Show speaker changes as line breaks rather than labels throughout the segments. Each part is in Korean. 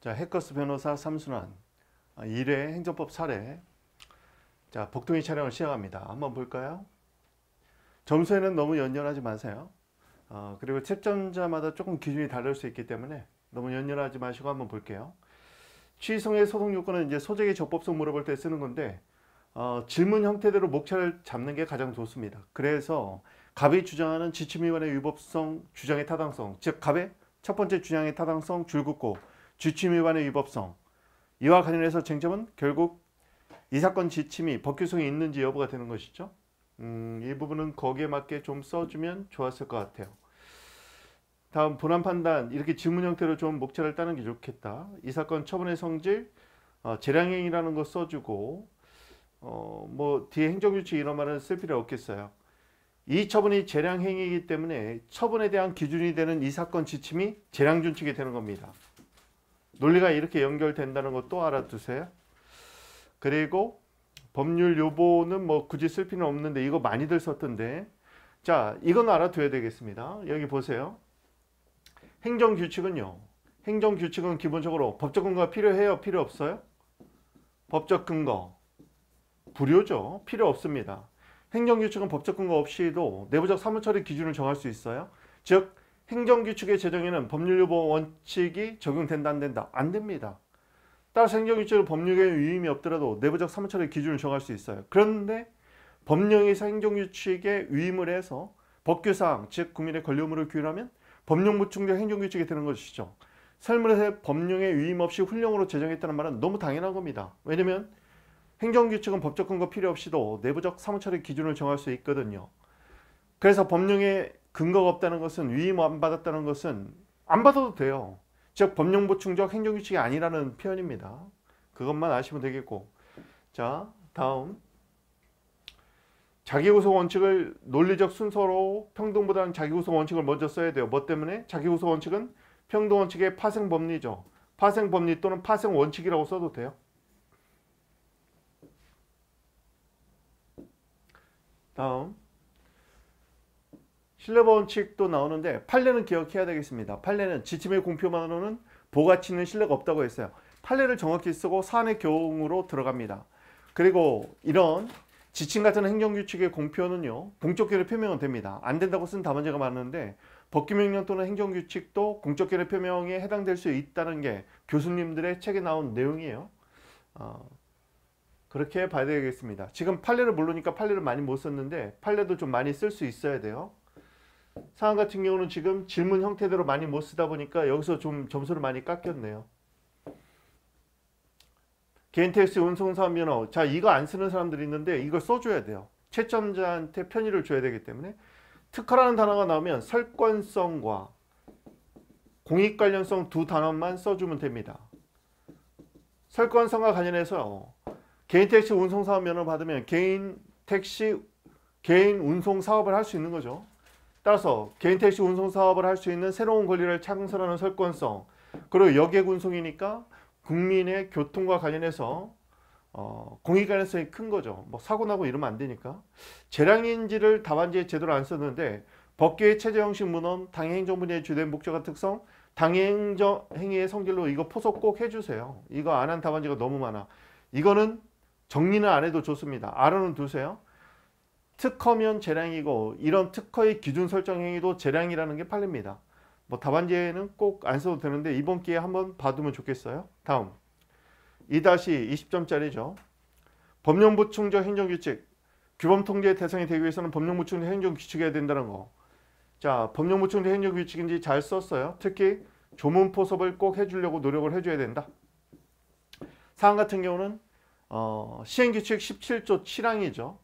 자, 해커스 변호사 삼순환 1회 아, 행정법 사례 자, 복통이 촬영을 시작합니다. 한번 볼까요? 점수에는 너무 연연하지 마세요. 어, 그리고 채점자마다 조금 기준이 다를 수 있기 때문에 너무 연연하지 마시고 한번 볼게요. 취소의 소송 요건은 이제 소재의 적법성 물어볼 때 쓰는 건데 어, 질문 형태대로 목차를 잡는 게 가장 좋습니다. 그래서 갑이 주장하는 지침위반의 위법성, 주장의 타당성, 즉 갑의 첫 번째 주장의 타당성 줄긋고 지침 위반의 위법성 이와 관련해서 쟁점은 결국 이 사건 지침이 법규성이 있는지 여부가 되는 것이죠. 음, 이 부분은 거기에 맞게 좀 써주면 좋았을 것 같아요. 다음 본안 판단 이렇게 질문 형태로 좀 목차를 따는 게 좋겠다. 이 사건 처분의 성질 어, 재량행위라는 거 써주고 어, 뭐 뒤에 행정유치 이런 말은 쓸 필요 없겠어요. 이 처분이 재량행위이기 때문에 처분에 대한 기준이 되는 이 사건 지침이 재량준칙이 되는 겁니다. 논리가 이렇게 연결된다는 것도 알아두세요. 그리고 법률 요보는 뭐 굳이 쓸 필요는 없는데 이거 많이들 썼던데 자 이건 알아둬야 되겠습니다. 여기 보세요. 행정규칙은요. 행정규칙은 기본적으로 법적 근거가 필요해요? 필요 없어요? 법적 근거 불효죠. 필요 없습니다. 행정규칙은 법적 근거 없이도 내부적 사무처리 기준을 정할 수 있어요. 즉 행정규칙의 제정에는 법률유보 원칙이 적용된다 안 된다? 안 됩니다. 따라서 행정규칙을 법률에 위임이 없더라도 내부적 사무처의 기준을 정할 수 있어요. 그런데 법령에서 행정규칙에 위임을 해서 법규상 즉 국민의 권리의무를 규율하면 법령부 충족 행정규칙이 되는 것이죠. 설문에서 법령에 위임 없이 훈령으로 제정했다는 말은 너무 당연한 겁니다. 왜냐면 행정규칙은 법적 근거 필요 없이도 내부적 사무처의 기준을 정할 수 있거든요. 그래서 법령에 근거가 없다는 것은 위임 안 받았다는 것은 안 받아도 돼요. 즉 법령보충적 행정규칙이 아니라는 표현입니다. 그것만 아시면 되겠고 자 다음 자기구속 원칙을 논리적 순서로 평등보다는 자기구속 원칙을 먼저 써야 돼요. 뭐 때문에? 자기구속 원칙은 평등 원칙의 파생 법리죠. 파생 법리 또는 파생 원칙이라고 써도 돼요. 다음 신뢰버칙도 나오는데 판례는 기억해야 되겠습니다. 판례는 지침의 공표만으로는 보가치는 신뢰가 없다고 했어요. 판례를 정확히 쓰고 사안의 경우로 들어갑니다. 그리고 이런 지침 같은 행정규칙의 공표는요. 공적결의 표명은 됩니다. 안 된다고 쓴답안제가 많은데 법규명령 또는 행정규칙도 공적결의 표명에 해당될 수 있다는 게 교수님들의 책에 나온 내용이에요. 어, 그렇게 봐야 되겠습니다. 지금 판례를 모르니까 판례를 많이 못 썼는데 판례도 좀 많이 쓸 수 있어야 돼요. 상황 같은 경우는 지금 질문 형태대로 많이 못 쓰다 보니까 여기서 좀 점수를 많이 깎였네요. 개인 택시 운송 사업 면허. 자, 이거 안 쓰는 사람들이 있는데 이걸 써줘야 돼요. 채점자한테 편의를 줘야 되기 때문에 특허라는 단어가 나오면 설권성과 공익 관련성 두 단어만 써주면 됩니다. 설권성과 관련해서 개인 택시 운송 사업 면허 받으면 개인 택시 개인 운송 사업을 할 수 있는 거죠. 따라서 개인 택시 운송 사업을 할 수 있는 새로운 권리를 창설하는 설권성 그리고 여객 운송이니까 국민의 교통과 관련해서 어, 공익 가능성이 큰 거죠. 뭐 사고 나고 이러면 안 되니까 재량인지를 답안지에 제대로 안 썼는데 법규의 체제 형식 문헌 당의 행정분야의 주된 목적과 특성 당의 행정 행위의 성질로 이거 포석 꼭 해주세요. 이거 안 한 답안지가 너무 많아. 이거는 정리는 안 해도 좋습니다. 알아는 두세요. 특허면 재량이고 이런 특허의 기준 설정 행위도 재량이라는 게 팔립니다. 뭐 답안지에는 꼭 안 써도 되는데 이번 기회에 한번 봐두면 좋겠어요. 다음 2-20점짜리죠. 법령보충적 행정규칙 규범통제의 대상이 되기 위해서는 법령보충적 행정규칙이어야 된다는 거. 자, 법령보충적 행정규칙인지 잘 썼어요. 특히 조문 포섭을 꼭 해주려고 노력을 해줘야 된다. 사항 같은 경우는 어, 시행규칙 17조 7항이죠.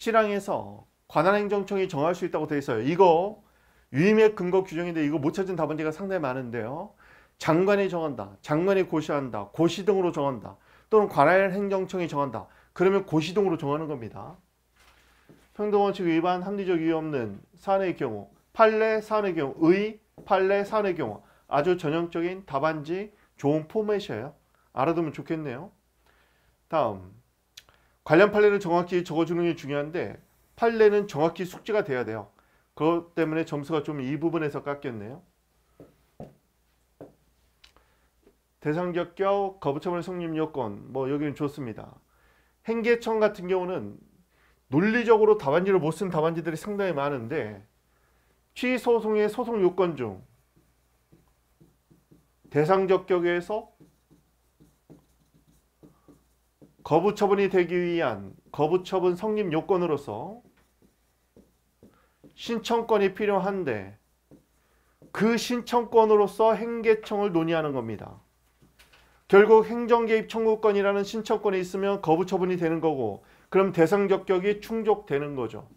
실항에서 관할행정청이 정할 수 있다고 되어 있어요. 이거 위임의 근거 규정인데 이거 못 찾은 답안지가 상당히 많은데요. 장관이 정한다. 장관이 고시한다. 고시 등으로 정한다. 또는 관할행정청이 정한다. 그러면 고시 등으로 정하는 겁니다. 평등원칙 위반 합리적 이유 없는 사안의 경우 판례 사안의 경우 의 판례 사안의 경우 아주 전형적인 답안지 좋은 포맷이에요. 알아두면 좋겠네요. 다음 관련 판례를 정확히 적어주는 게 중요한데 판례는 정확히 숙지가 돼야 돼요. 그것 때문에 점수가 좀 이 부분에서 깎였네요. 대상격격, 거부처벌 성립 요건 뭐 여기는 좋습니다. 행계청 같은 경우는 논리적으로 답안지를 못 쓴 답안지들이 상당히 많은데 취소송의 소송 요건 중 대상적격에서 거부 처분이 되기 위한 거부 처분 성립 요건으로서 신청권이 필요한데 그 신청권으로서 행계청을 논의하는 겁니다. 결국 행정개입 청구권이라는 신청권이 있으면 거부 처분이 되는 거고 그럼 대상 적격이 충족되는 거죠.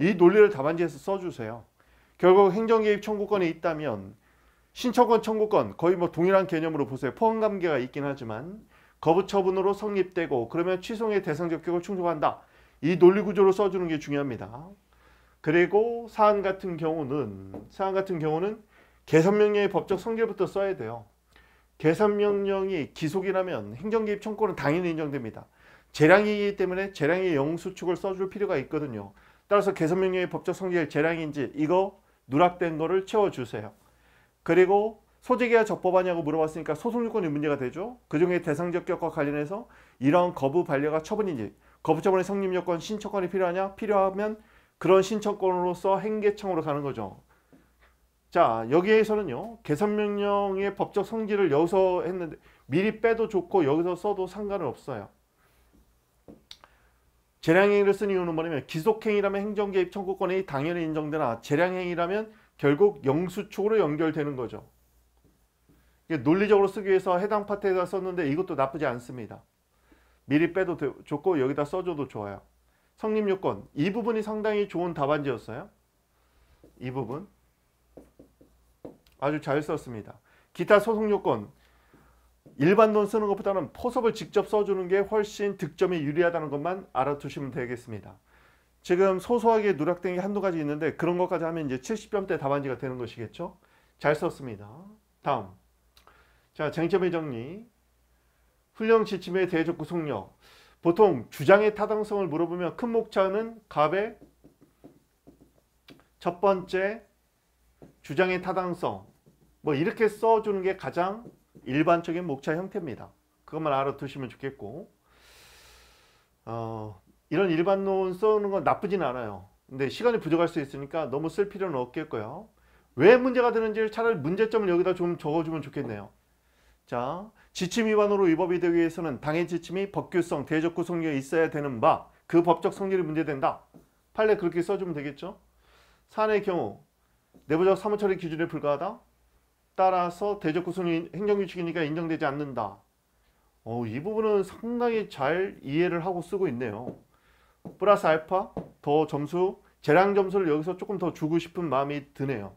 이 논리를 답안지에서 써주세요. 결국 행정개입 청구권이 있다면 신청권 청구권 거의 뭐 동일한 개념으로 보세요. 포함관계가 있긴 하지만 거부 처분으로 성립되고 그러면 취소의 대상 적격을 충족한다. 이 논리 구조로 써주는 게 중요합니다. 그리고 사안 같은 경우는 사안 같은 경우는 개선명령의 법적 성질부터 써야 돼요. 개선명령이 기속이라면 행정개입 청구는 당연히 인정됩니다. 재량이기 때문에 재량의 영수축을 써줄 필요가 있거든요. 따라서 개선명령의 법적 성질 재량인지 이거 누락된 거를 채워주세요. 그리고 소재계가 적법하냐고 물어봤으니까 소송요건이 문제가 되죠. 그중에 대상적격과 관련해서 이런 거부 반려가 처분인지 거부 처분의 성립 요건 신청권이 필요하냐 필요하면 그런 신청권으로서 행계청으로 가는 거죠. 자 여기에서는요 개선명령의 법적 성질을 여기서 했는데 미리 빼도 좋고 여기서 써도 상관은 없어요. 재량행위를 쓴 이유는 뭐냐면 기속행위라면 행정개입 청구권이 당연히 인정되나 재량행위라면 결국 영수쪽으로 연결되는 거죠. 논리적으로 쓰기 위해서 해당 파트에다 썼는데 이것도 나쁘지 않습니다. 미리 빼도 좋고 여기다 써줘도 좋아요. 성립 요건 이 부분이 상당히 좋은 답안지였어요. 이 부분 아주 잘 썼습니다. 기타 소송 요건 일반 돈 쓰는 것보다는 포섭을 직접 써주는 게 훨씬 득점이 유리하다는 것만 알아두시면 되겠습니다. 지금 소소하게 누락된 게 한두 가지 있는데 그런 것까지 하면 이제 70점대 답안지가 되는 것이겠죠. 잘 썼습니다. 다음 자, 쟁점의 정리. 훈령 지침의 대적 구속력. 보통 주장의 타당성을 물어보면 큰 목차는 갑의 첫 번째 주장의 타당성. 뭐 이렇게 써주는 게 가장 일반적인 목차 형태입니다. 그것만 알아두시면 좋겠고. 어, 이런 일반론 써오는 건 나쁘진 않아요. 근데 시간이 부족할 수 있으니까 너무 쓸 필요는 없겠고요. 왜 문제가 되는지를 차라리 문제점을 여기다 좀 적어주면 좋겠네요. 자, 지침 위반으로 위법이 되기 위해서는 당의 지침이 법규성, 대적 구성력이 있어야 되는 바 그 법적 성질이 문제된다. 판례 그렇게 써주면 되겠죠. 사안의 경우 내부적 사무처리 기준에 불과하다. 따라서 대적 구속이 행정규칙이니까 인정되지 않는다. 어, 이 부분은 상당히 잘 이해를 하고 쓰고 있네요. 플러스 알파 더 점수 재량 점수를 여기서 조금 더 주고 싶은 마음이 드네요.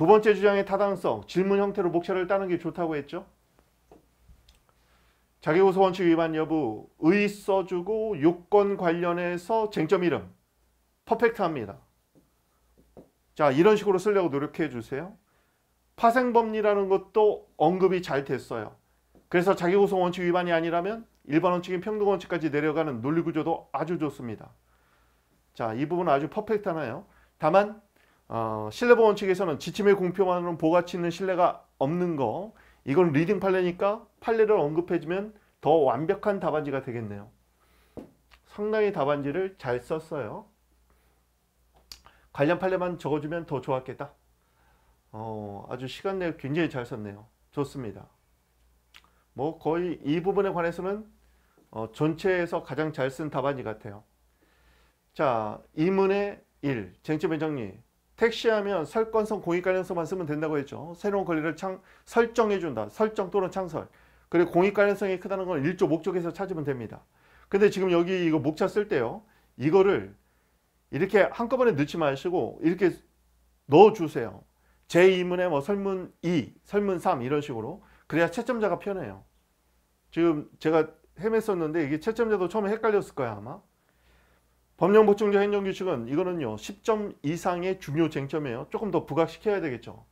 두 번째 주장의 타당성, 질문 형태로 목차를 따는 게 좋다고 했죠. 자기고소 원칙 위반 여부, 의 써주고 요건 관련해서 쟁점 이름, 퍼펙트합니다. 자 이런 식으로 쓰려고 노력해 주세요. 파생법리라는 것도 언급이 잘 됐어요. 그래서 자기고소 원칙 위반이 아니라면 일반 원칙인 평등 원칙까지 내려가는 논리구조도 아주 좋습니다. 자, 이 부분은 아주 퍼펙트하나요? 다만 어, 신뢰보 원측에서는 지침의 공표만으로는 보가치 있는 실내가 없는 거 이건 리딩 판례니까 판례를 언급해주면 더 완벽한 답안지가 되겠네요. 상당히 답안지를 잘 썼어요. 관련 판례만 적어주면 더 좋았겠다. 어, 아주 시간 내에 굉장히 잘 썼네요. 좋습니다. 뭐 거의 이 부분에 관해서는 어, 전체에서 가장 잘 쓴 답안지 같아요. 자, 이문의 1, 쟁점 회장님 택시하면 설건성 공익 관련성만 쓰면 된다고 했죠. 새로운 권리를 창, 설정해준다. 설정 또는 창설. 그리고 공익 관련성이 크다는 건일조 목적에서 찾으면 됩니다. 근데 지금 여기 이거 목차 쓸 때요. 이거를 이렇게 한꺼번에 넣지 마시고 이렇게 넣어주세요. 제2문에 뭐 설문 2, 설문 3 이런 식으로 그래야 채점자가 편해요. 지금 제가 헤맸었는데 이게 채점자도 처음에 헷갈렸을 거야 아마. 법령보충제 행정규칙은 이거는요 10점 이상의 중요 쟁점이에요 조금 더 부각시켜야 되겠죠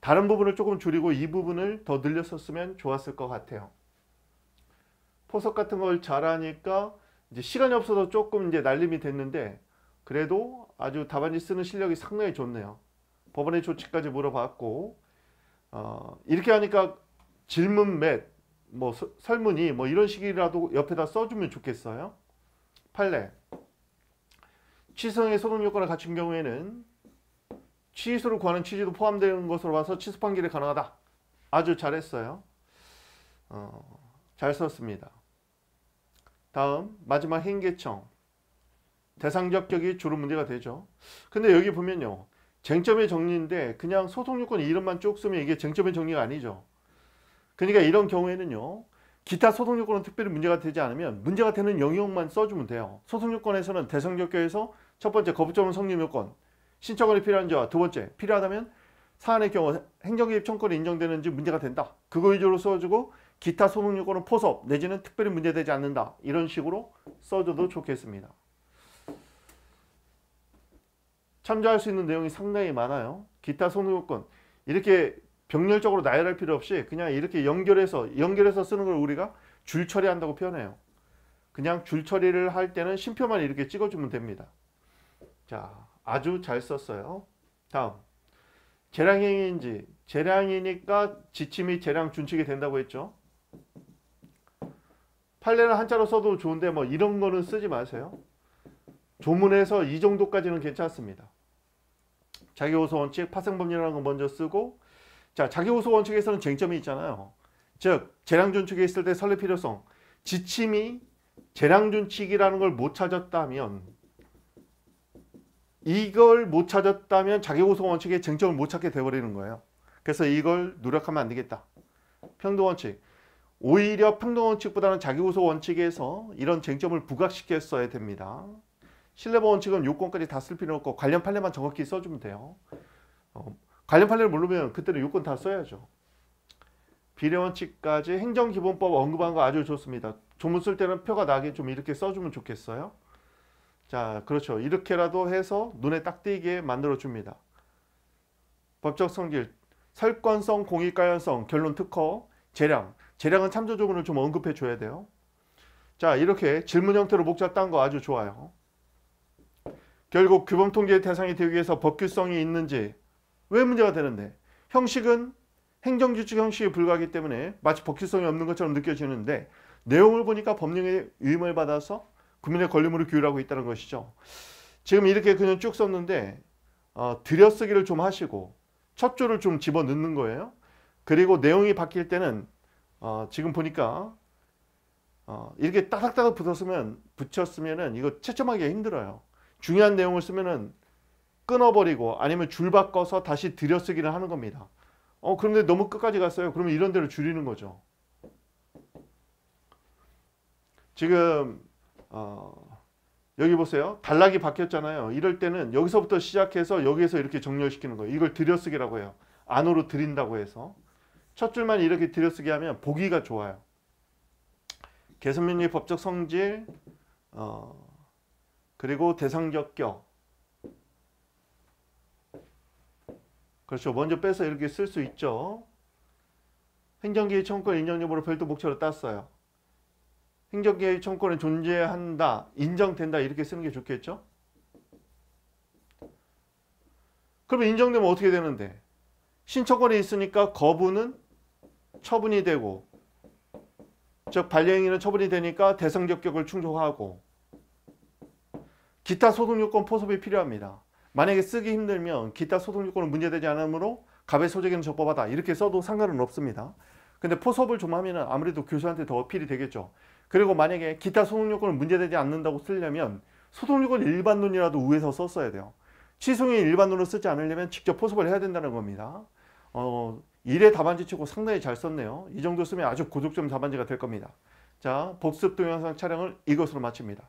다른 부분을 조금 줄이고 이 부분을 더 늘렸었으면 좋았을 것 같아요 포석 같은 걸 잘하니까 이제 시간이 없어서 조금 이제 날림이 됐는데 그래도 아주 답안지 쓰는 실력이 상당히 좋네요 법원의 조치까지 물어봤고 어, 이렇게 하니까 질문 맷, 뭐 설문이 뭐 이런 식이라도 옆에다 써주면 좋겠어요 판례 취성의 소동 요건을 갖춘 경우에는 취소를 구하는 취지도 포함된 것으로 봐서 취소 판결이 가능하다. 아주 잘했어요. 어, 잘 썼습니다. 다음 마지막 행계청. 대상적 격이 주로 문제가 되죠. 근데 여기 보면요. 쟁점의 정리인데 그냥 소송 요건 이름만 쭉 쓰면 이게 쟁점의 정리가 아니죠. 그러니까 이런 경우에는요. 기타 소송 요건은 특별히 문제가 되지 않으면 문제가 되는 영역만 써주면 돼요. 소송 요건에서는 대상적 격에서 첫 번째 거부조문 성립 요건 신청권이 필요한지 와두 번째 필요하다면 사안의 경우 행정개입 청권이 인정되는지 문제가 된다. 그거 위주로 써주고 기타 소명 요건은 포섭 내지는 특별히 문제되지 않는다. 이런 식으로 써줘도 좋겠습니다. 참조할 수 있는 내용이 상당히 많아요. 기타 소명 요건 이렇게 병렬적으로 나열할 필요 없이 그냥 이렇게 연결해서 연결해서 쓰는 걸 우리가 줄 처리한다고 표현해요. 그냥 줄 처리를 할 때는 쉼표만 이렇게 찍어주면 됩니다. 자, 아주 잘 썼어요. 다음. 재량행위인지 재량이니까 지침이 재량 준칙이 된다고 했죠. 판례는 한자로 써도 좋은데 뭐 이런 거는 쓰지 마세요. 조문에서 이 정도까지는 괜찮습니다. 자기호소 원칙, 파생법률라는거 먼저 쓰고 자 자기호소 원칙에서는 쟁점이 있잖아요. 즉 재량준칙에 있을 때 설립 필요성, 지침이 재량준칙이라는 걸 못 찾았다면 이걸 못 찾았다면 자기구소 원칙의 쟁점을 못 찾게 되어버리는 거예요. 그래서 이걸 노력하면 안 되겠다. 평등 원칙. 오히려 평등 원칙보다는 자기구소 원칙에서 이런 쟁점을 부각시켰어야 됩니다. 실내보 원칙은 요건까지 다 쓸 필요 없고 관련 판례만 정확히 써주면 돼요. 어, 관련 판례를 모르면 그때는 요건 다 써야죠. 비례 원칙까지 행정기본법 언급한 거 아주 좋습니다. 조문 쓸 때는 표가 나게 좀 이렇게 써주면 좋겠어요. 자, 그렇죠. 이렇게라도 해서 눈에 딱 띄게 만들어줍니다. 법적 성질, 설권성, 공익가연성, 결론 특허, 재량. 재량은 참조 조문을 좀 언급해 줘야 돼요. 자, 이렇게 질문 형태로 목차 딴거 아주 좋아요. 결국 규범 통제의 대상이 되기 위해서 법규성이 있는지 왜 문제가 되는데 형식은 행정규칙 형식이불가하기 때문에 마치 법규성이 없는 것처럼 느껴지는데 내용을 보니까 법령의 위임을 받아서 국민의 권리물을 규율하고 있다는 것이죠. 지금 이렇게 그냥 쭉 썼는데 어, 들여쓰기를 좀 하시고 첫 줄을 좀 집어넣는 거예요. 그리고 내용이 바뀔 때는 어, 지금 보니까 어, 이렇게 따닥따닥 붙었으면 붙였으면은 이거 채점하기가 힘들어요. 중요한 내용을 쓰면은 끊어버리고 아니면 줄 바꿔서 다시 들여쓰기를 하는 겁니다. 어 그런데 너무 끝까지 갔어요. 그러면 이런 데를 줄이는 거죠. 지금 어, 여기 보세요. 단락이 바뀌었잖아요. 이럴 때는 여기서부터 시작해서 여기에서 이렇게 정렬시키는 거예요. 이걸 들여쓰기라고 해요. 안으로 들인다고 해서. 첫 줄만 이렇게 들여쓰기 하면 보기가 좋아요. 개선면리 법적 성질, 어, 그리고 대상격격. 그렇죠. 먼저 빼서 이렇게 쓸 수 있죠. 행정기의 청권 인정여부로 별도 목차로 땄어요. 행정개입 청구권은 존재한다, 인정된다 이렇게 쓰는 게 좋겠죠? 그러면 인정되면 어떻게 되는데? 신청권이 있으니까 거부는 처분이 되고 즉 반려행위는 처분이 되니까 대성적격을 충족하고 기타 소득요건 포섭이 필요합니다. 만약에 쓰기 힘들면 기타 소득요건은 문제되지 않으므로 갑의 소재기는 적법하다 이렇게 써도 상관은 없습니다. 근데 포섭을 좀 하면 아무래도 교수한테 더 어필이 되겠죠. 그리고 만약에 기타 소속요건은 문제되지 않는다고 쓰려면 소속요건 일반론이라도 위에서 썼어야 돼요. 취소의 일반론을 쓰지 않으려면 직접 포섭을 해야 된다는 겁니다. 어, 1의 답안지 치고 상당히 잘 썼네요. 이 정도 쓰면 아주 고득점 답안지가 될 겁니다. 자, 복습 동영상 촬영을 이것으로 마칩니다.